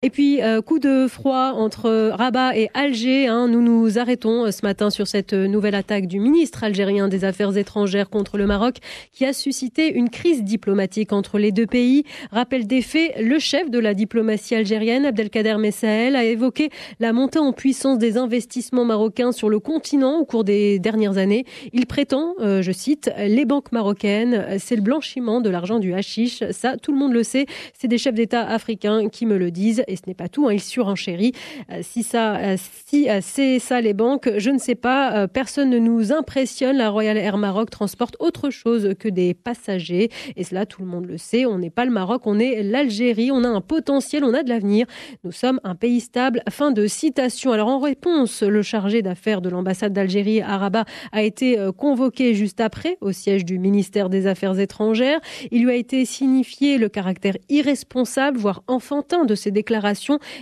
Et puis, euh, coup de froid entre Rabat et Alger. Hein. Nous nous arrêtons euh, ce matin sur cette euh, nouvelle attaque du ministre algérien des Affaires étrangères contre le Maroc qui a suscité une crise diplomatique entre les deux pays. Rappel des faits, le chef de la diplomatie algérienne, Abdelkader Messahel, a évoqué la montée en puissance des investissements marocains sur le continent au cours des dernières années. Il prétend, je cite, les banques marocaines, c'est le blanchiment de l'argent du hashish. Ça, tout le monde le sait. C'est des chefs d'État africains qui me le disent et ce n'est pas tout, hein, il surenchérit. Euh, si ça, euh, si euh, c'est ça les banques, je ne sais pas, personne ne nous impressionne. La Royal Air Maroc transporte autre chose que des passagers. Et cela, tout le monde le sait, on n'est pas le Maroc, on est l'Algérie, on a un potentiel, on a de l'avenir. Nous sommes un pays stable. Fin de citation. Alors en réponse, le chargé d'affaires de l'ambassade d'Algérie à Rabat a été convoqué juste après au siège du ministère des Affaires étrangères. Il lui a été signifié le caractère irresponsable, voire enfantin de ses déclarations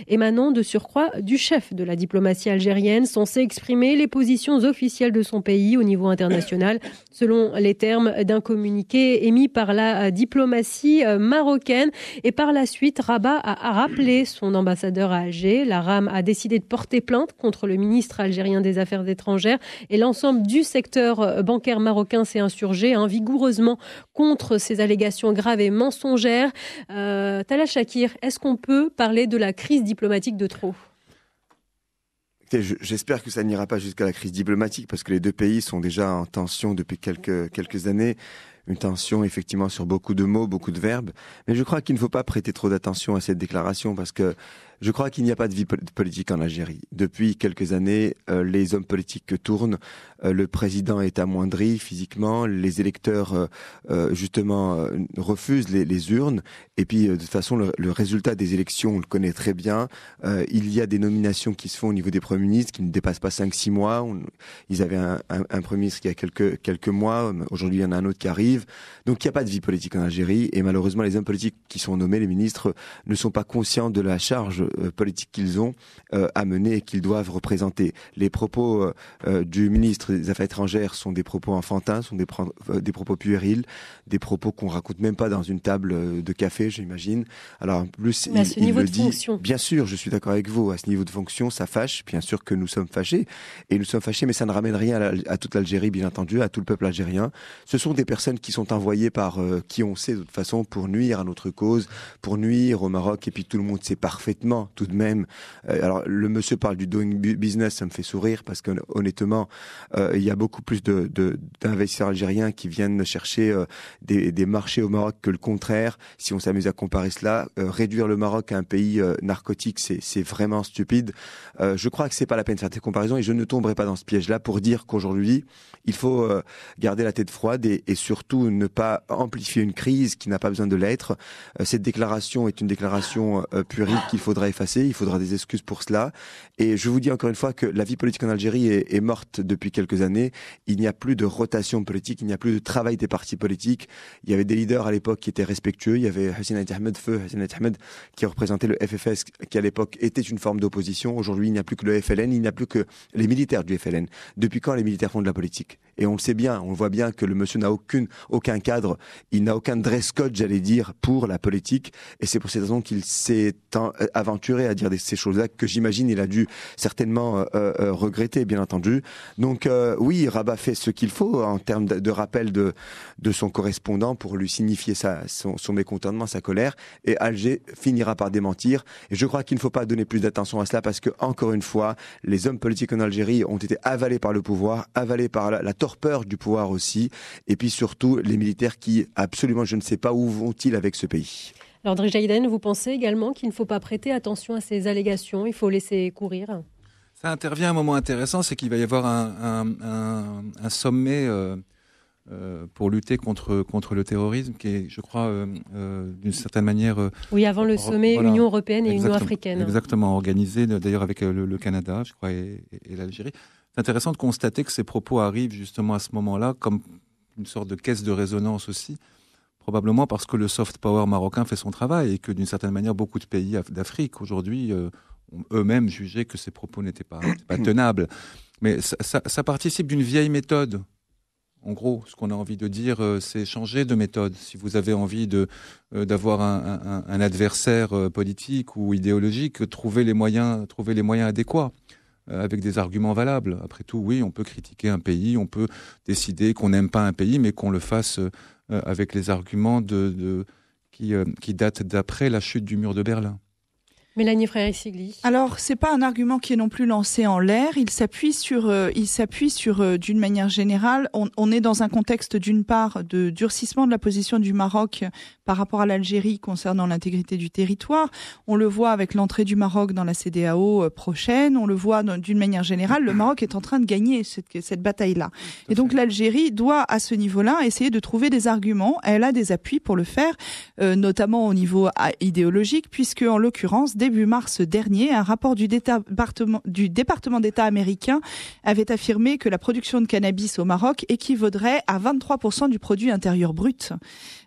émanant de surcroît du chef de la diplomatie algérienne, censé exprimer les positions officielles de son pays au niveau international, selon les termes d'un communiqué émis par la euh, diplomatie euh, marocaine. Et par la suite, Rabat a rappelé son ambassadeur à Alger. La RAM a décidé de porter plainte contre le ministre algérien des Affaires étrangères et l'ensemble du secteur euh, bancaire marocain s'est insurgé hein, vigoureusement contre ces allégations graves et mensongères. Euh, Tala Shakir, est-ce qu'on peut parler de la crise diplomatique de trop J'espère que ça n'ira pas jusqu'à la crise diplomatique parce que les deux pays sont déjà en tension depuis quelques, quelques années. Une tension effectivement sur beaucoup de mots, beaucoup de verbes. Mais je crois qu'il ne faut pas prêter trop d'attention à cette déclaration parce que je crois qu'il n'y a pas de vie politique en Algérie. Depuis quelques années, euh, les hommes politiques tournent, euh, le président est amoindri physiquement, les électeurs euh, justement refusent les, urnes, et puis de toute façon le, résultat des élections, on le connaît très bien. il y a des nominations qui se font au niveau des premiers ministres qui ne dépassent pas 5-6 mois. ils avaient un, premier ministre il y a quelques, quelques mois, aujourd'hui il y en a un autre qui arrive. Donc il n'y a pas de vie politique en Algérie, et malheureusement les hommes politiques qui sont nommés, les ministres, ne sont pas conscients de la charge euh, politique qu'ils ont euh, à mener et qu'ils doivent représenter. Les propos euh, du ministre des Affaires étrangères sont des propos enfantins, sont des, propos puérils, des propos qu'on raconte même pas dans une table de café, j'imagine. Alors, plus, Bien sûr, je suis d'accord avec vous. À ce niveau de fonction, ça fâche. Bien sûr que nous sommes fâchés. Et nous sommes fâchés, mais ça ne ramène rien à, toute l'Algérie, bien entendu, à tout le peuple algérien. Ce sont des personnes qui sont envoyées par qui on sait de toute façon pour nuire à notre cause, pour nuire au Maroc. Et puis tout le monde sait parfaitement tout de même, euh, alors le monsieur parle du doing business, ça me fait sourire parce que honnêtement, euh, il y a beaucoup plus de, d'investisseurs algériens qui viennent chercher euh, des, des, marchés au Maroc que le contraire. Si on s'amuse à comparer cela, réduire le Maroc à un pays narcotique, c'est, vraiment stupide. je crois que c'est pas la peine de faire des comparaisons et je ne tomberai pas dans ce piège-là pour dire qu'aujourd'hui, il faut garder la tête froide et, surtout ne pas amplifier une crise qui n'a pas besoin de l'être. cette déclaration est une déclaration purique qu'il faudrait effacé, Il faudra des excuses pour cela. Et je vous dis encore une fois que la vie politique en Algérie est, morte depuis quelques années. Il n'y a plus de rotation politique, il n'y a plus de travail des partis politiques. Il y avait des leaders à l'époque qui étaient respectueux. Il y avait Hussein Ahmed Feu, Ahmed qui représentait le FFS, qui à l'époque était une forme d'opposition. Aujourd'hui, il n'y a plus que le FLN, il n'y a plus que les militaires du FLN. Depuis quand les militaires font de la politique et on le sait bien, on voit bien que le monsieur n'a aucune, aucun cadre, il n'a aucun dress code, j'allais dire, pour la politique. Et c'est pour cette raison qu'il s'est euh, aventuré à dire ces choses-là que j'imagine il a dû certainement euh, euh, regretter, bien entendu. Donc oui, Rabat fait ce qu'il faut en termes de, rappel de, de son correspondant pour lui signifier sa, son, mécontentement, sa colère. Et Alger finira par démentir. Et je crois qu'il ne faut pas donner plus d'attention à cela parce que, encore une fois, les hommes politiques en Algérie ont été avalés par le pouvoir, avalés par la, la peur du pouvoir aussi, et puis surtout les militaires qui absolument je ne sais pas où vont-ils avec ce pays. Alors Drijayden, vous pensez également qu'il ne faut pas prêter attention à ces allégations, il faut laisser courir Ça intervient à un moment intéressant, c'est qu'il va y avoir un, sommet. Euh, euh, pour lutter contre, contre le terrorisme, qui est, je crois, euh, d'une certaine manière... oui, avant le sommet Union européenne et Union africaine. Exactement, organisé d'ailleurs avec le, Canada, je crois, et l'Algérie. C'est intéressant de constater que ces propos arrivent justement à ce moment-là, comme une sorte de caisse de résonance aussi, probablement parce que le soft power marocain fait son travail et que d'une certaine manière, beaucoup de pays d'Afrique aujourd'hui euh, ont eux-mêmes jugé que ces propos n'étaient pas, tenables. Mais ça, participe d'une vieille méthode. En gros, ce qu'on a envie de dire, euh, c'est changer de méthode. Si vous avez envie euh, d'avoir un, adversaire politique ou idéologique, les moyens, trouvez les moyens adéquats. Euh, avec des arguments valables. Après tout, oui, on peut critiquer un pays, on peut décider qu'on n'aime pas un pays, mais qu'on le fasse euh, avec les arguments euh, qui datent d'après la chute du mur de Berlin. Mélanie Fréry-Sigli. Alors, c'est pas un argument qui est non plus lancé en l'air. Il s'appuie sur, euh, il s'appuie sur, euh, d'une manière générale, on, est dans un contexte d'une part de durcissement de la position du Maroc par rapport à l'Algérie concernant l'intégrité du territoire. On le voit avec l'entrée du Maroc dans la CDAO euh, prochaine. On le voit d'une manière générale, le Maroc est en train de gagner cette, bataille-là. Et donc, l'Algérie doit, à ce niveau-là, essayer de trouver des arguments. Elle a des appuis pour le faire, notamment au niveau ah, idéologique, puisque en l'occurrence, début mars dernier, un rapport du département d'État américain avait affirmé que la production de cannabis au Maroc équivaudrait à 23% du produit intérieur brut.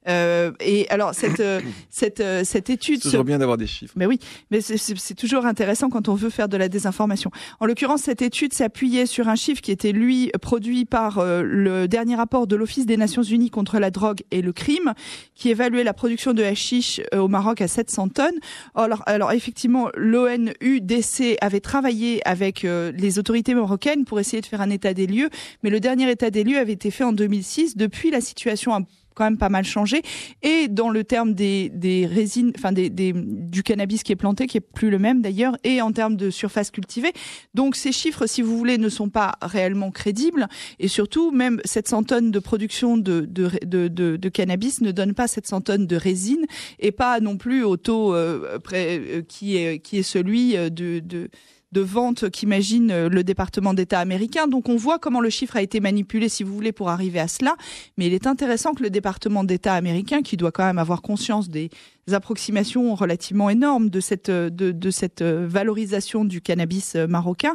Euh, et alors cette euh, cette euh, cette étude. C'est toujours bien d'avoir des chiffres. Mais oui, mais c'est toujours intéressant quand on veut faire de la désinformation. En l'occurrence, cette étude s'appuyait sur un chiffre qui était lui produit par le dernier rapport de l'Office des Nations Unies contre la drogue et le crime, qui évaluait la production de hashish au Maroc à 700 tonnes. Alors, alors effectivement, l'ONUDC avait travaillé avec les autorités marocaines pour essayer de faire un état des lieux, mais le dernier état des lieux avait été fait en 2006. Depuis, la situation a quand même pas mal changé. Et dans le terme des, des résines, enfin des, des, du cannabis qui est planté, qui est plus le même d'ailleurs, et en termes de surface cultivée. Donc ces chiffres, si vous voulez, ne sont pas réellement crédibles. Et surtout, même 700 tonnes de production de, de, de, de, cannabis ne donnent pas 700 tonnes de résine et pas non plus au taux euh, euh, qui, est, qui est celui euh, de, de de vente qu'imagine euh, le département d'État américain. Donc on voit comment le chiffre a été manipulé, si vous voulez, pour arriver à cela. Mais il est intéressant que le département d'État américain, qui doit quand même avoir conscience des approximations relativement énormes de cette, euh, de, cette euh, valorisation du cannabis euh, marocain,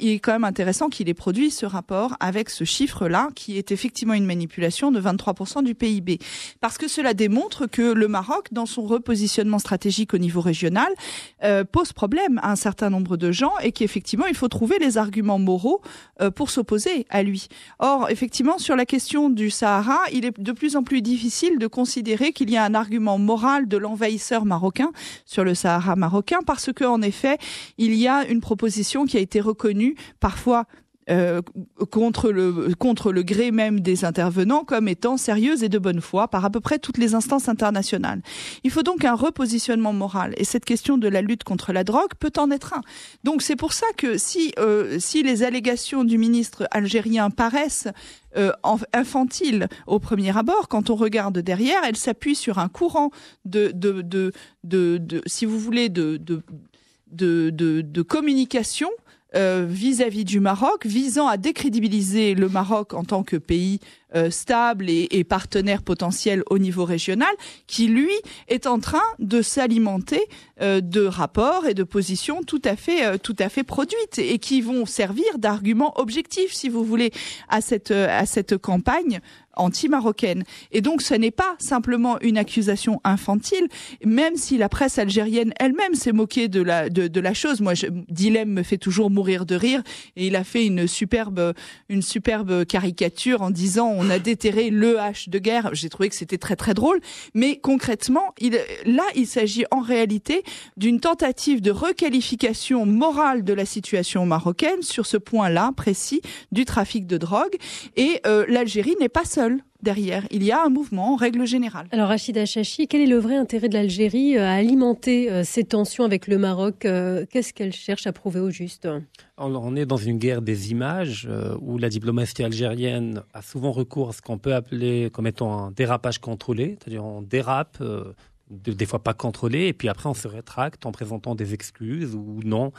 il est quand même intéressant qu'il ait produit ce rapport avec ce chiffre-là, qui est effectivement une manipulation de 23% du PIB. Parce que cela démontre que le Maroc, dans son repositionnement stratégique au niveau régional, pose problème à un certain nombre de gens et qu'effectivement, il faut trouver les arguments moraux pour s'opposer à lui. Or, effectivement, sur la question du Sahara, il est de plus en plus difficile de considérer qu'il y a un argument moral de l'envahisseur marocain sur le Sahara marocain parce que en effet, il y a une proposition qui a été reconnue parfois euh, contre, le, contre le gré même des intervenants comme étant sérieuse et de bonne foi par à peu près toutes les instances internationales. Il faut donc un repositionnement moral et cette question de la lutte contre la drogue peut en être un. Donc c'est pour ça que si, euh, si les allégations du ministre algérien paraissent euh, infantile au premier abord, quand on regarde derrière, elle s'appuie sur un courant de, de, de, de, si vous voulez, de, de, de communication euh, vis-à-vis du Maroc, visant à décrédibiliser le Maroc en tant que pays euh, stable et, partenaire potentiel au niveau régional, qui lui est en train de s'alimenter euh, de rapports et de positions tout à fait, tout à fait produites et qui vont servir d'arguments objectifs, si vous voulez, à cette, à cette campagne anti-marocaine. Et donc ce n'est pas simplement une accusation infantile, même si la presse algérienne elle-même s'est moquée de la, de, la chose. Moi, je, Dilem me fait toujours mourir de rire et il a fait une superbe, une superbe caricature en disant on a déterré le H de guerre. J'ai trouvé que c'était très très drôle, mais concrètement, là, il s'agit en réalité d'une tentative de requalification morale de la situation marocaine sur ce point-là précis du trafic de drogue et euh, l'Algérie n'est pas seule derrière. Il y a un mouvement en règle générale. Alors Rachid Chachi, quel est le vrai intérêt de l'Algérie euh, à alimenter euh, ces tensions avec le Maroc euh, Qu'est-ce qu'elle cherche à prouver au juste On est dans une guerre des images où la diplomatie algérienne a souvent recours à ce qu'on peut appeler comme étant un dérapage contrôlé, c'est-à-dire on dérape des fois pas contrôlé, et puis après on se rétracte en présentant des excuses ou non.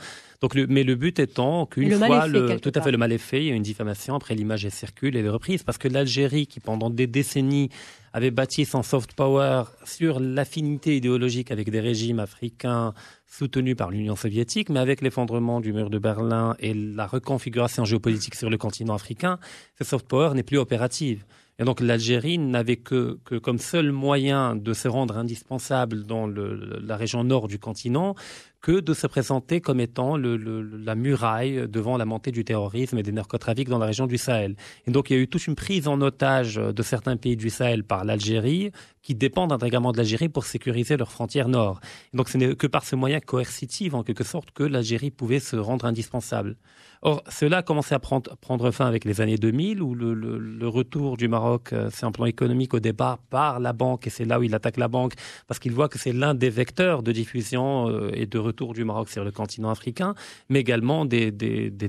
mais le but étant qu'une fois le, tout à fait le mal est fait, il y a une diffamation, après l'image est circule et est reprise, parce que l'Algérie, qui pendant des décennies avait bâti son soft power sur l'affinité idéologique avec des régimes africains soutenus par l'Union soviétique, mais avec l'effondrement du mur de Berlin et la reconfiguration géopolitique sur le continent africain, ce soft power n'est plus opérative. Et donc l'Algérie n'avait que, que, comme seul moyen de se rendre indispensable dans le, la région nord du continent que de se présenter comme étant la muraille devant la montée du terrorisme et des narcotrafics dans la région du Sahel. Et donc il y a eu toute une prise en otage de certains pays du Sahel par l'Algérie, qui dépendent intégralement de l'Algérie pour sécuriser leurs frontières nord. Et donc ce n'est que par ce moyen coercitif, en quelque sorte, que l'Algérie pouvait se rendre indispensable. Or, cela a commencé à prendre, fin avec les années 2000, où le, le retour du Maroc, euh, c'est un plan économique au départ par la banque, et c'est là où il attaque la banque, parce qu'il voit que c'est l'un des vecteurs de diffusion euh, et de retour du Maroc sur le continent africain, mais également des,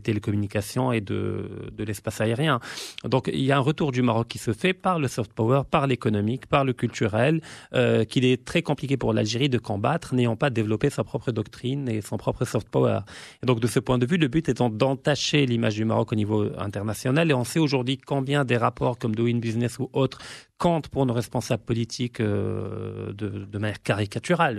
télécommunications et de, l'espace aérien. Donc il y a un retour du Maroc qui se fait par le soft power, par l'économique, par le culturel, euh, qu'il est très compliqué pour l'Algérie de combattre, n'ayant pas développé sa propre doctrine et son propre soft power. Et donc de ce point de vue, le but étant d'entacher l'image du Maroc au niveau international, et on sait aujourd'hui combien des rapports comme Doing Business ou autres comptent pour nos responsables politiques euh, de, manière caricaturale.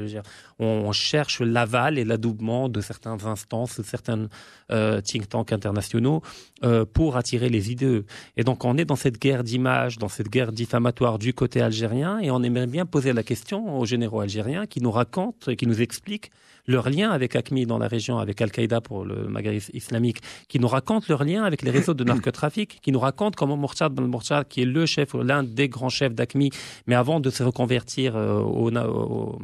on cherche l'aval et l'adoubement de certaines instances, de certains euh, think tanks internationaux euh, pour attirer les idées. Et donc on est dans cette guerre d'image, dans cette guerre diffamatoire du côté algérien et on aimerait bien poser la question aux généraux algériens qui nous racontent et qui nous expliquent leur lien avec ACMI dans la région, avec Al-Qaïda pour le Maghreb islamique, qui nous racontent leur lien avec les réseaux de narcotrafic, qui nous racontent comment Mourchad Ben qui est le chef l'un des grands chefs d'ACMI, mais avant de se reconvertir euh, au,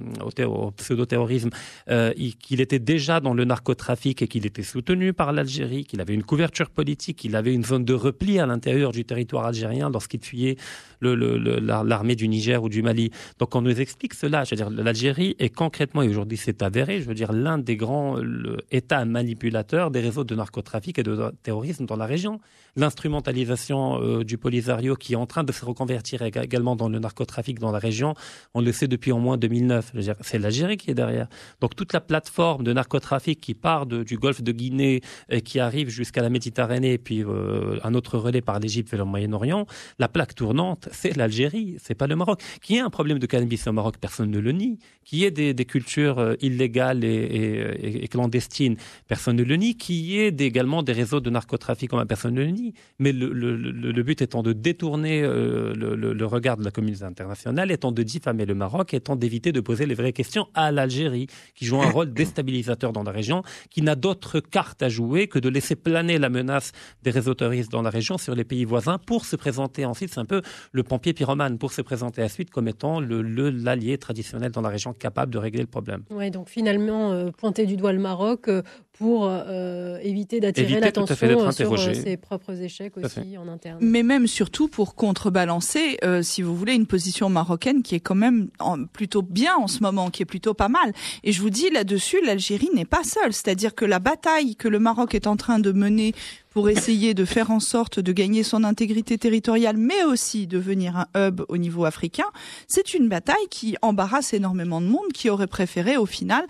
pseudo-terrorisme, euh, qu'il était déjà dans le narcotrafic et qu'il était soutenu par l'Algérie, qu'il avait une couverture politique, qu'il avait une zone de repli à l'intérieur du territoire algérien lorsqu'il fuyait l'armée du Niger ou du Mali. Donc on nous explique cela. cest à dire, l'Algérie est concrètement, et aujourd'hui c'est avéré, je dire l'un des grands euh, États manipulateurs des réseaux de narcotrafic et de terrorisme dans la région. L'instrumentalisation euh, du Polisario qui est en train de se reconvertir également dans le narcotrafic dans la région, on le sait depuis au moins 2009. C'est l'Algérie qui est derrière. Donc toute la plateforme de narcotrafic qui part du golfe de Guinée et qui arrive jusqu'à la Méditerranée et puis euh, un autre relais par l'Égypte vers le Moyen-Orient, la plaque tournante, c'est l'Algérie, c'est pas le Maroc. Qui a un problème de cannabis au Maroc, personne ne le nie. Qui est des, des cultures illégales et, clandestine, personne ne le nie, qu'il y également des réseaux de narcotrafic comme personne ne le nie. Mais le, but étant de détourner euh, le, regard de la communauté internationale, étant de diffamer le Maroc, étant d'éviter de poser les vraies questions à l'Algérie, qui joue un rôle déstabilisateur dans la région, qui n'a d'autre carte à jouer que de laisser planer la menace des réseaux terroristes dans la région sur les pays voisins pour se présenter ensuite, c'est un peu le pompier pyromane, pour se présenter ensuite comme étant l'allié traditionnel dans la région capable de régler le problème. oui donc finalement, euh, pointer du doigt le Maroc euh, pour euh, éviter d'attirer l'attention sur ses propres échecs aussi en interne. Mais même surtout pour contrebalancer, si vous voulez, une position marocaine qui est quand même plutôt bien en ce moment, qui est plutôt pas mal. Et je vous dis là-dessus, l'Algérie n'est pas seule. C'est-à-dire que la bataille que le Maroc est en train de mener pour essayer de faire en sorte de gagner son intégrité territoriale, mais aussi devenir un hub au niveau africain, c'est une bataille qui embarrasse énormément de monde qui aurait préféré au final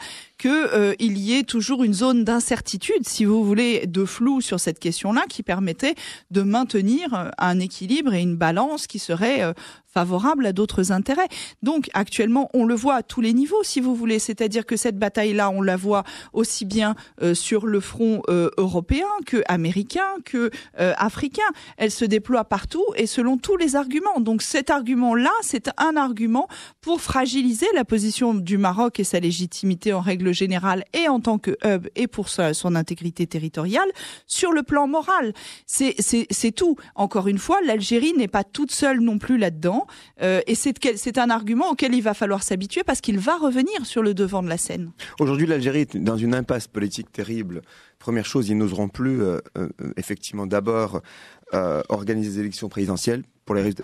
qu'il euh, il y ait toujours une zone d'incertitude, si vous voulez, de flou sur cette question-là, qui permettait de maintenir euh, un équilibre et une balance qui serait euh, favorable à d'autres intérêts. Donc actuellement, on le voit à tous les niveaux, si vous voulez, c'est-à-dire que cette bataille-là, on la voit aussi bien sur le front européen que américain que africain. Elle se déploie partout et selon tous les arguments. Donc cet argument-là, c'est un argument pour fragiliser la position du Maroc et sa légitimité en règle général et en tant que hub et pour sa, son intégrité territoriale. Sur le plan moral, c'est tout. Encore une fois, l'Algérie n'est pas toute seule non plus là-dedans. Euh, et c'est un argument auquel il va falloir s'habituer parce qu'il va revenir sur le devant de la scène. Aujourd'hui, l'Algérie est dans une impasse politique terrible. Première chose, ils n'oseront plus, euh, euh, effectivement, d'abord euh, organiser des élections présidentielles pour les,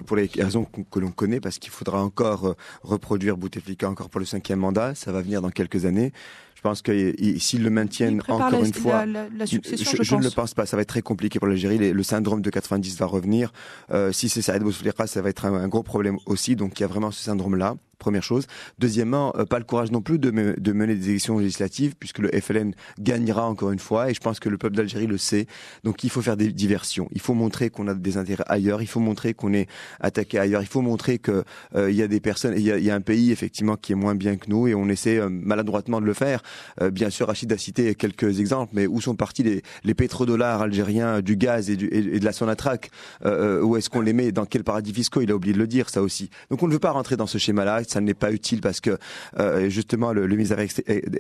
raisons que, l'on connaît, parce qu'il faudra encore euh, reproduire Bouteflika encore pour le cinquième mandat, ça va venir dans quelques années. Je pense que s'ils le maintiennent encore une fois, je, ne le pense pas. Ça va être très compliqué pour l'Algérie. Le syndrome de 90 va revenir. Euh, si c'est ça Bouteflika, ça va être un, gros problème aussi. Donc il y a vraiment ce syndrome-là. Première chose. Deuxièmement, euh, pas le courage non plus de, mener des élections législatives, puisque le FLN gagnera encore une fois, et je pense que le peuple d'Algérie le sait. Donc il faut faire des diversions. Il faut montrer qu'on a des intérêts ailleurs. Il faut montrer qu'on est attaqué ailleurs. Il faut montrer que euh, il y a des personnes, il y a, y a, un pays effectivement qui est moins bien que nous, et on essaie euh, maladroitement de le faire. bien sûr, Rachid a cité quelques exemples, mais où sont partis les, les pétrodollars algériens du gaz et, du, et, de la sonatrac Où est-ce qu'on les met Dans quel paradis fiscaux Il a oublié de le dire, ça aussi. Donc on ne veut pas rentrer dans ce schéma-là ça n'est pas utile parce que euh, justement le, le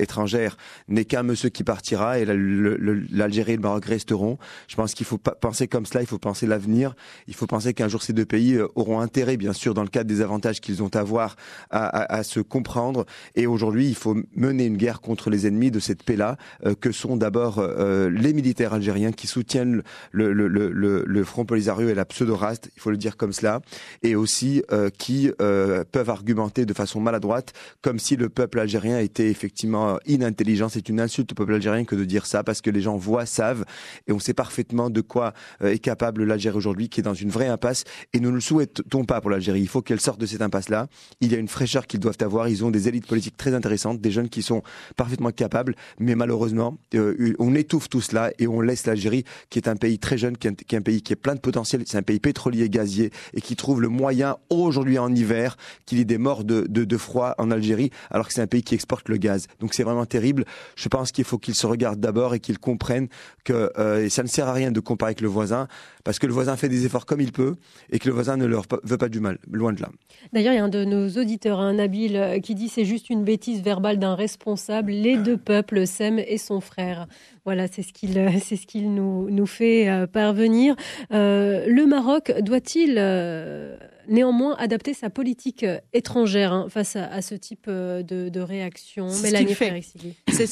étrangère n'est qu'un monsieur qui partira et l'Algérie et le Maroc resteront. Je pense qu'il faut penser comme cela, il faut penser l'avenir, il faut penser qu'un jour ces deux pays euh, auront intérêt, bien sûr, dans le cadre des avantages qu'ils ont à avoir à, se comprendre. Et aujourd'hui, il faut mener une guerre contre les ennemis de cette paix-là, euh, que sont d'abord les militaires algériens qui soutiennent le, Front Polisario et la pseudo-raste, il faut le dire comme cela, et aussi qui peuvent argumenter de façon maladroite, comme si le peuple algérien était effectivement inintelligent. C'est une insulte au peuple algérien que de dire ça, parce que les gens voient, savent, et on sait parfaitement de quoi euh, est capable l'Algérie aujourd'hui, qui est dans une vraie impasse, et nous ne le souhaitons pas pour l'Algérie. Il faut qu'elle sorte de cette impasse-là. Il y a une fraîcheur qu'ils doivent avoir. Ils ont des élites politiques très intéressantes, des jeunes qui sont parfaitement capables, mais malheureusement, euh, on étouffe tout cela et on laisse l'Algérie, qui est un pays très jeune, qui est un pays qui est plein de potentiel, c'est un pays pétrolier, gazier, et qui trouve le moyen aujourd'hui en hiver qu'il y ait des morts de, froid en Algérie, alors que c'est un pays qui exporte le gaz. Donc c'est vraiment terrible. Je pense qu'il faut qu'ils se regardent d'abord et qu'ils comprennent que euh, ça ne sert à rien de comparer avec le voisin, parce que le voisin fait des efforts comme il peut et que le voisin ne leur veut pas du mal, loin de là. D'ailleurs, il y a un de nos auditeurs, un habile euh, qui dit c'est juste une bêtise verbale d'un responsable. Les deux peuples, Sem et son frère. Voilà, c'est ce qu'il euh, ce qu'il nous, nous fait parvenir. le Maroc doit-il néanmoins adapter sa politique euh, étrangère hein, face à, ce type euh, de, réaction. C'est ce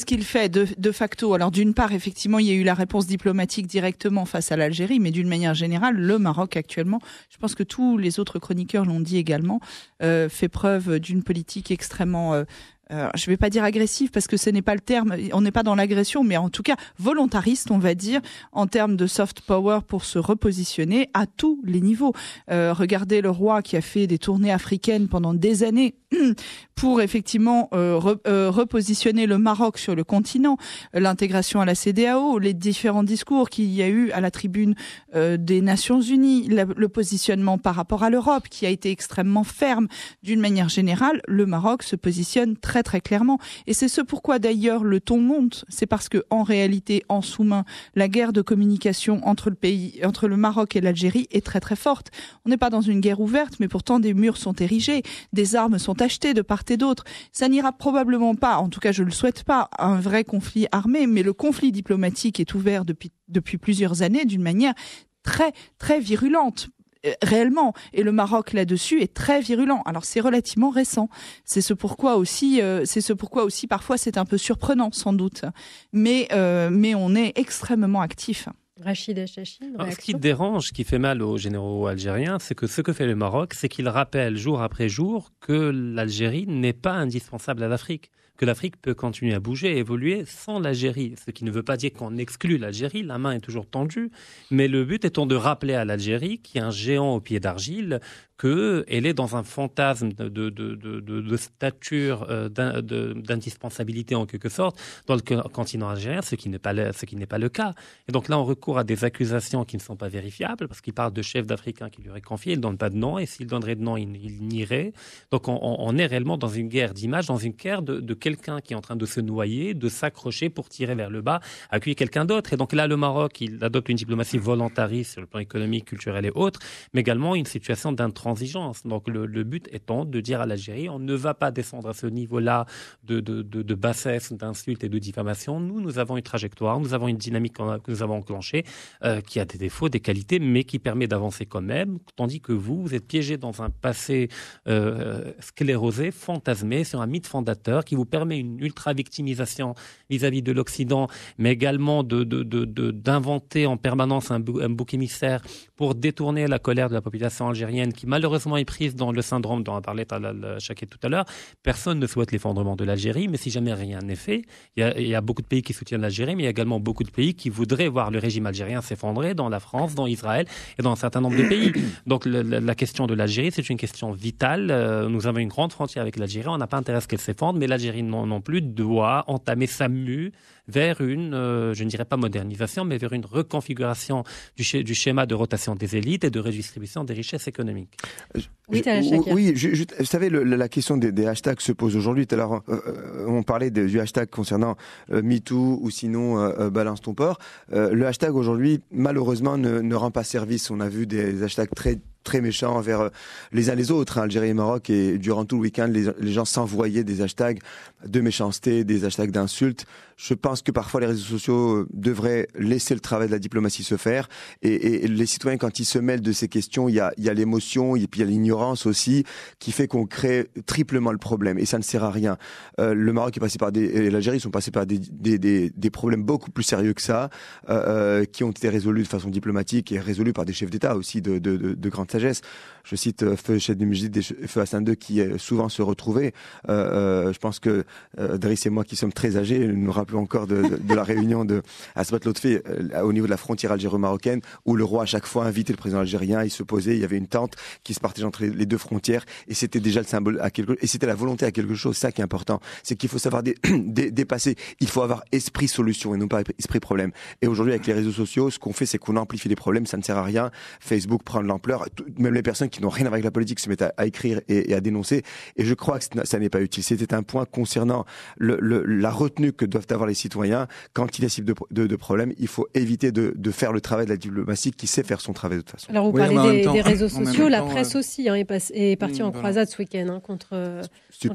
qu'il fait, de, facto. Alors d'une part, effectivement, il y a eu la réponse diplomatique directement face à l'Algérie, mais d'une manière générale, le Maroc actuellement, je pense que tous les autres chroniqueurs l'ont dit également, euh, fait preuve d'une politique extrêmement... Euh, je ne vais pas dire agressif parce que ce n'est pas le terme, on n'est pas dans l'agression, mais en tout cas volontariste, on va dire, en termes de soft power pour se repositionner à tous les niveaux. Euh, regardez le roi qui a fait des tournées africaines pendant des années pour effectivement euh, euh, repositionner le Maroc sur le continent, euh, l'intégration à la CDAO, les différents discours qu'il y a eu à la tribune des Nations Unies, le positionnement par rapport à l'Europe qui a été extrêmement ferme. D'une manière générale, le Maroc se positionne très très clairement. Et c'est ce pourquoi d'ailleurs le ton monte. C'est parce que en réalité, en sous-main, la guerre de communication entre le pays, entre le Maroc et l'Algérie est très très forte. On n'est pas dans une guerre ouverte, mais pourtant des murs sont érigés, des armes sont achetées de part d'autres et Ça n'ira probablement pas, en tout cas je ne le souhaite pas, un vrai conflit armé, mais le conflit diplomatique est ouvert depuis, depuis plusieurs années d'une manière très très virulente euh, réellement. Et le Maroc là-dessus est très virulent. Alors c'est relativement récent. C'est ce pourquoi aussi, euh, c'est ce pourquoi aussi parfois c'est un peu surprenant sans doute. Mais euh, mais on est extrêmement actif. Ce qui dérange, qui fait mal aux généraux algériens, c'est que ce que fait le Maroc, c'est qu'il rappelle jour après jour que l'Algérie n'est pas indispensable à l'Afrique que l'Afrique peut continuer à bouger et évoluer sans l'Algérie. Ce qui ne veut pas dire qu'on exclut l'Algérie, la main est toujours tendue, mais le but étant de rappeler à l'Algérie, qui est un géant au pied d'argile, qu'elle est dans un fantasme de, de, stature, euh, d'indispensabilité en quelque sorte, dans le continent algérien, ce qui n'est pas, le, ce qui pas le cas. Et donc là, on recourt à des accusations qui ne sont pas vérifiables, parce qu'il parle de chefs d'Africains qui lui auraient confié, il ne donne pas de nom, et s'il donnerait de nom, il, il Donc on, est réellement dans une guerre d'image, dans une guerre de, de quelqu'un qui est en train de se noyer, de s'accrocher pour tirer vers le bas, accueillir quelqu'un d'autre. Et donc là, le Maroc, il adopte une diplomatie volontariste sur le plan économique, culturel et autres, mais également une situation d'intransigeance. Donc le, but étant de dire à l'Algérie, on ne va pas descendre à ce niveau-là de, bassesse, d'insultes et de diffamation. Nous, nous avons une trajectoire, nous avons une dynamique que nous avons enclenchée euh, qui a des défauts, des qualités, mais qui permet d'avancer quand même, tandis que vous, vous êtes piégé dans un passé euh, sclérosé, fantasmé sur un mythe fondateur qui vous permet permet une ultra-victimisation vis-à-vis de l'Occident, mais également de, d'inventer en permanence un, bouc émissaire pour détourner la colère de la population algérienne qui malheureusement est prise dans le syndrome dont on parlé euh, Chaké tout à l'heure. Personne ne souhaite l'effondrement de l'Algérie, mais si jamais rien n'est fait, il y, a, beaucoup de pays qui soutiennent l'Algérie, mais il y a également beaucoup de pays qui voudraient voir le régime algérien s'effondrer dans la France, dans Israël et dans un certain nombre de pays. Donc la, la, question de l'Algérie, c'est une question vitale. Euh, nous avons une grande frontière avec l'Algérie, on n'a pas intérêt à ce qu'elle s'effondre, mais l'Algérie non, plus doit entamer sa mue vers une, euh, je ne dirais pas modernisation, mais vers une reconfiguration du, schéma de rotation des élites et de redistribution des richesses économiques. Euh, oui, vous savez, la question des, hashtags se pose aujourd'hui. Tout à l'heure, euh, euh, on parlait des du hashtag concernant euh, MeToo ou sinon Balance ton port. le hashtag aujourd'hui, malheureusement, ne, rend pas service. On a vu des hashtags très très méchants envers les uns les autres, hein, Algérie et Maroc, et durant tout le week-end, les, gens s'envoyaient des hashtags de méchanceté, des hashtags d'insultes. Je pense que parfois les réseaux sociaux devraient laisser le travail de la diplomatie se faire, et, et les citoyens, quand ils se mêlent de ces questions, il y a l'émotion, et puis il y a l'ignorance aussi qui fait qu'on crée triplement le problème et ça ne sert à rien. Euh, le Maroc est passé par des, et l'Algérie sont passés par des, des, problèmes beaucoup plus sérieux que ça, euh, euh, qui ont été résolus de façon diplomatique et résolus par des chefs d'État aussi de, grande sagesse. Je cite chef Feu musique et Feu Hassan II qui souvent se retrouvaient. je pense que Driss et moi qui sommes très âgés, nous rappelons encore de, la réunion de l'autre fait au niveau de la frontière algéro-marocaine où le roi à chaque fois invitait le président algérien, il se posait, il y avait une tente qui se partageait entre les les, deux frontières. Et c'était déjà le symbole à quelque, et c'était la volonté à quelque chose. Ça qui est important, c'est qu'il faut savoir dépasser. Il faut avoir esprit solution et non pas esprit problème. Et aujourd'hui, avec les réseaux sociaux, ce qu'on fait, c'est qu'on amplifie les problèmes. Ça ne sert à rien. Facebook prend de l'ampleur. Même les personnes qui n'ont rien à voir avec la politique se mettent à, écrire et, à dénoncer. Et je crois que ça n'est pas utile. C'était un point concernant la retenue que doivent avoir les citoyens quand il y a de, de, Il faut éviter de, faire le travail de la diplomatie qui sait faire son travail de toute façon. Alors vous parlez des, réseaux sociaux, la presse euh, aussi. Hein est, parti mm, en croisade ce week-end hein, contre, euh,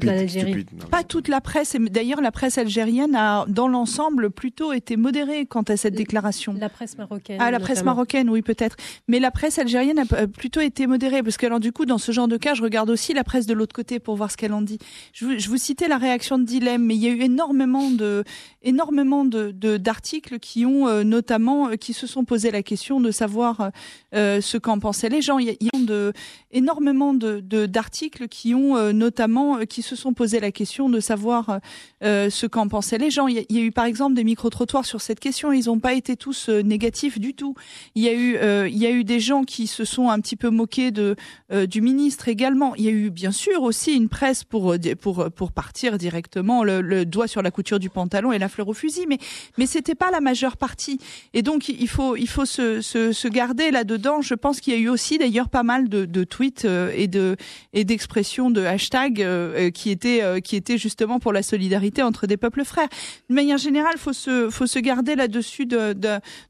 l'Algérie. Pas toute la presse. D'ailleurs, la presse algérienne a, dans l'ensemble, plutôt été modérée quant à cette déclaration. La presse marocaine. Ah, la presse marocaine, oui, peut-être. Mais la presse algérienne a plutôt été modérée. Parce que, alors, du coup, dans ce genre de cas, je regarde aussi la presse de l'autre côté pour voir ce qu'elle en dit. Je vous, citais la réaction de Dilemme. mais il y a eu énormément de, énormément de, d'articles qui ont, euh, notamment, euh, qui se sont posés la question de savoir ce qu'en pensaient les gens. Il y a, eu de, énormément de d'articles qui ont euh, notamment euh, qui se sont posés la question de savoir euh, ce qu'en pensaient les gens. Il y, a, eu par exemple des micro trottoirs sur cette question. Ils n'ont pas été tous négatifs du tout. Il y a eu il y a eu des gens qui se sont un petit peu moqués de du ministre également. Il y a eu bien sûr aussi une presse pour pour pour partir directement le, doigt sur la couture du pantalon et la fleur au fusil. Mais mais c'était pas la majeure partie. Et donc il faut il faut se se, garder là dedans. Je pense qu'il y a eu aussi d'ailleurs pas mal de tweets euh, et de et d'expression de hashtags euh, euh, qui était qui était justement pour la solidarité entre des peuples frères. De manière générale, faut se faut se garder là-dessus de,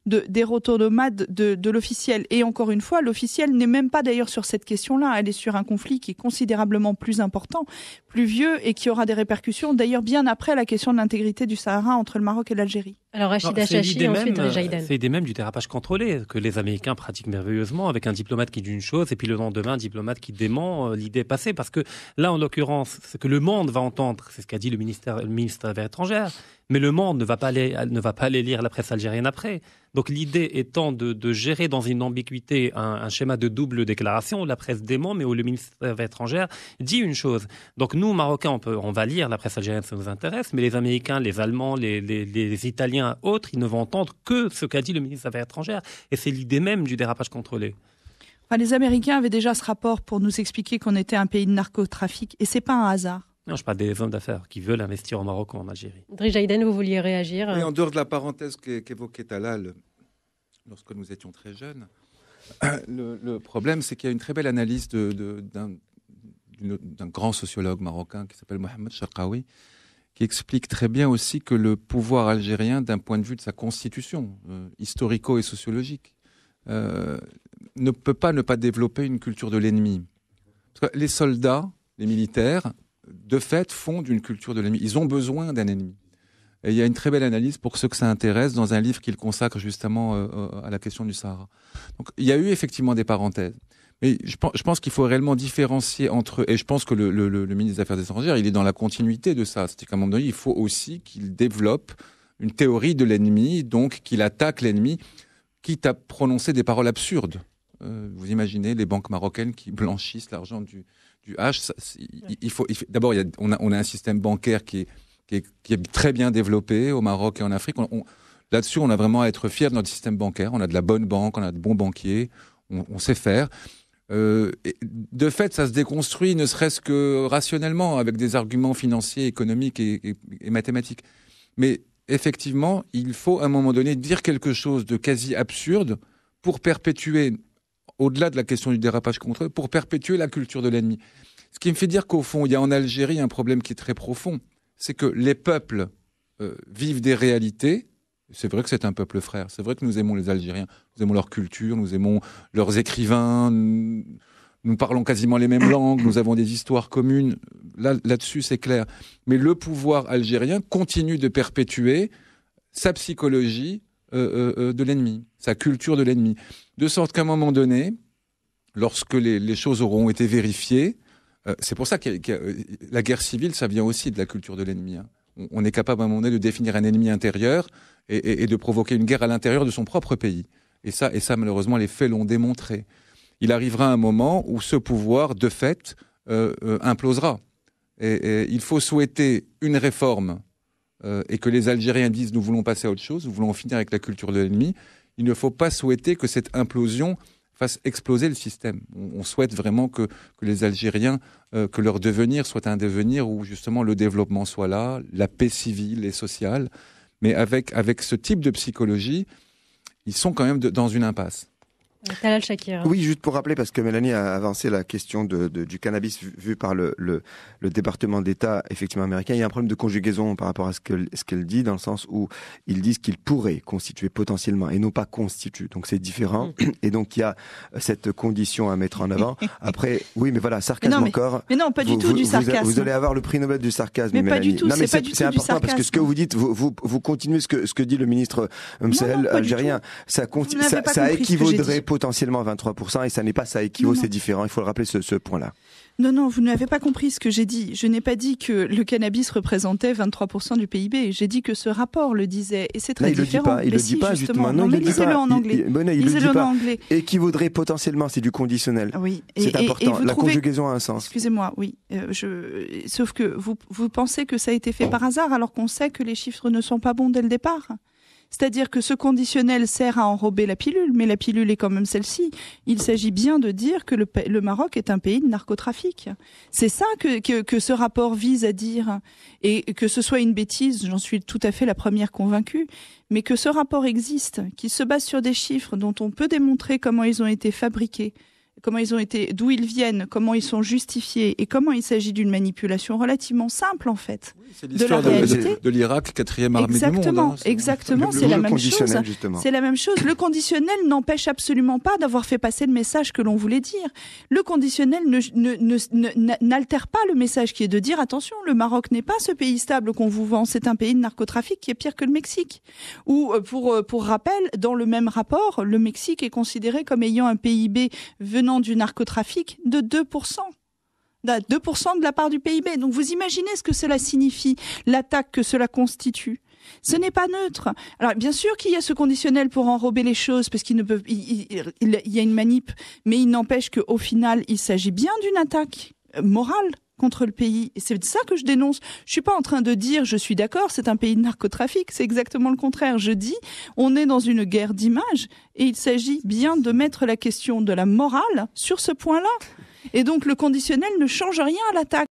des rotonomades de l'officiel. Et encore une fois, l'officiel n'est même pas d'ailleurs sur cette question-là. Elle est sur un conflit qui est considérablement plus important, plus vieux et qui aura des répercussions d'ailleurs bien après la question de l'intégrité du Sahara entre le Maroc et l'Algérie. Alors C'est des mêmes du dérapage contrôlé que les Américains pratiquent merveilleusement avec un diplomate qui dit une chose et puis le lendemain un diplomate qui dément euh, l'idée passée. Parce que là, en l'occurrence, ce que le monde va entendre, c'est ce qu'a dit le ministère, ministre des Affaires étrangères, mais le monde ne va pas ne va pas aller lire la presse algérienne après. Donc l'idée étant de, gérer dans une ambiguïté un, schéma de double déclaration, où la presse dément, mais où le ministère étrangère dit une chose. Donc nous, Marocains, on, peut, on va lire la presse algérienne, ça nous intéresse, mais les Américains, les Allemands, les, Italiens, autres, ils ne vont entendre que ce qu'a dit le ministre des Affaires étrangères. Et c'est l'idée même du dérapage contrôlé. les Américains avaient déjà ce rapport pour nous expliquer qu'on était un pays de narcotrafic, et c'est pas un hasard. Non, je parle des hommes d'affaires qui veulent investir au Maroc ou en Algérie. Drijaïden, vous vouliez réagir euh en dehors de la parenthèse qu'évoquait Talal, lorsque nous étions très jeunes, le, problème, c'est qu'il y a une très belle analyse d'un grand sociologue marocain qui s'appelle Mohamed Sharkawi, qui explique très bien aussi que le pouvoir algérien, d'un point de vue de sa constitution euh, historico et sociologique, euh, ne peut pas ne pas développer une culture de l'ennemi. Les soldats, les militaires, de fait, font d'une culture de l'ennemi. Ils ont besoin d'un ennemi. Et il y a une très belle analyse pour ceux que ça intéresse dans un livre qu'il consacre justement euh, euh, à la question du Sahara. Donc il y a eu effectivement des parenthèses. Mais je pense, qu'il faut réellement différencier entre et je pense que le, ministre des Affaires étrangères, il est dans la continuité de ça. C'est qu'à un moment donné, il faut aussi qu'il développe une théorie de l'ennemi, donc qu'il attaque l'ennemi, quitte à prononcer des paroles absurdes. Euh, vous imaginez les banques marocaines qui blanchissent l'argent du, du H, il, faut, d'abord, on a, un système bancaire qui est, qui très bien développé au Maroc et en Afrique. Là-dessus, on a vraiment à être fier de notre système bancaire. On a de la bonne banque, on a de bons banquiers, on, sait faire. Euh, de fait, ça se déconstruit, ne serait-ce que rationnellement, avec des arguments financiers, économiques et, et, mathématiques. Mais effectivement, il faut à un moment donné dire quelque chose de quasi absurde pour perpétuer au-delà de la question du dérapage contre eux, pour perpétuer la culture de l'ennemi. Ce qui me fait dire qu'au fond, il y a en Algérie un problème qui est très profond, c'est que les peuples euh, vivent des réalités. C'est vrai que c'est un peuple frère, c'est vrai que nous aimons les Algériens, nous aimons leur culture, nous aimons leurs écrivains, nous, parlons quasiment les mêmes langues, nous avons des histoires communes, là, là-dessus c'est clair. Mais le pouvoir algérien continue de perpétuer sa psychologie, euh, euh, euh, de l'ennemi, sa culture de l'ennemi. De sorte qu'à un moment donné, lorsque les, choses auront été vérifiées, c'est pour ça que la guerre civile, ça vient aussi de la culture de l'ennemi. Hein. On, est capable à un moment donné de définir un ennemi intérieur et, de provoquer une guerre à l'intérieur de son propre pays. Et ça, et ça, malheureusement, les faits l'ont démontré. Il arrivera un moment où ce pouvoir, de fait, implosera. et, il faut souhaiter une réforme euh, et que les Algériens disent nous voulons passer à autre chose, nous voulons finir avec la culture de l'ennemi, il ne faut pas souhaiter que cette implosion fasse exploser le système. On, souhaite vraiment que, les Algériens, euh, que leur devenir soit un devenir où justement le développement soit là, la paix civile et sociale. Mais avec, avec ce type de psychologie, ils sont quand même dans une impasse. Oui, juste pour rappeler, parce que Mélanie a avancé la question du cannabis vu par le, le, le département d'État effectivement américain. Il y a un problème de conjugaison par rapport à ce qu'elle ce qu'elle dit, dans le sens où ils disent qu'ils pourrait constituer potentiellement et non pas constitue. Donc c'est différent. Mm. Et donc il y a cette condition à mettre en avant. Après, oui, mais voilà, sarcasme encore. Mais, non, pas du tout du sarcasme. Vous, allez avoir le prix Nobel du sarcasme. Mélanie. Non, mais c'est, important parce que ce que vous dites, vous, vous, vous continuez ce que, ce que dit le ministre euh, Msahel algérien. Ça, ça, ça équivaudrait potentiellement potentiellement 23%, et ça n'est pas ça équivaut, c'est différent. Il faut le rappeler ce, point-là. Non, non, vous n'avez pas compris ce que j'ai dit. Je n'ai pas dit que le cannabis représentait 23% du PIB. J'ai dit que ce rapport le disait, et c'est très différent. Il ne le dit pas, justement. Non, mais lisez-le en anglais. lisez-le en anglais. Équivaudrait potentiellement, c'est du conditionnel. Oui. C'est important. La conjugaison a un sens. Excusez-moi, oui. Euh, sauf que vous, vous pensez que ça a été fait par hasard, alors qu'on sait que les chiffres ne sont pas bons dès le départ. C'est-à-dire que ce conditionnel sert à enrober la pilule, mais la pilule est quand même celle-ci. Il s'agit bien de dire que le, Maroc est un pays de narcotrafic. C'est ça que, que, ce rapport vise à dire. Et que ce soit une bêtise, j'en suis tout à fait la première convaincue, mais que ce rapport existe, qui se base sur des chiffres dont on peut démontrer comment ils ont été fabriqués, comment ils ont été, d'où ils viennent, comment ils sont justifiés et comment il s'agit d'une manipulation relativement simple en fait. c'est l'histoire de, la de, de, l'Irak, quatrième armée exactement, hein. exactement, c'est la même chose. C'est la même chose. Le conditionnel n'empêche absolument pas d'avoir fait passer le message que l'on voulait dire. Le conditionnel n'altère ne, pas le message qui est de dire attention, le Maroc n'est pas ce pays stable qu'on vous vend, c'est un pays de narcotrafic qui est pire que le Mexique. Ou euh, pour euh, pour rappel, dans le même rapport, le Mexique est considéré comme ayant un PIB venu du narcotrafic de 2%. 2% de la part du PIB. Donc vous imaginez ce que cela signifie, l'attaque que cela constitue. Ce n'est pas neutre. Alors bien sûr qu'il y a ce conditionnel pour enrober les choses, parce qu'il ne peut, y a une manip, mais il n'empêche qu'au final, il s'agit bien d'une attaque morale contre le pays. Et c'est ça que je dénonce. Je suis pas en train de dire je suis d'accord, c'est un pays de narcotrafic. C'est exactement le contraire. Je dis on est dans une guerre d'image et il s'agit bien de mettre la question de la morale sur ce point-là. Et donc le conditionnel ne change rien à l'attaque.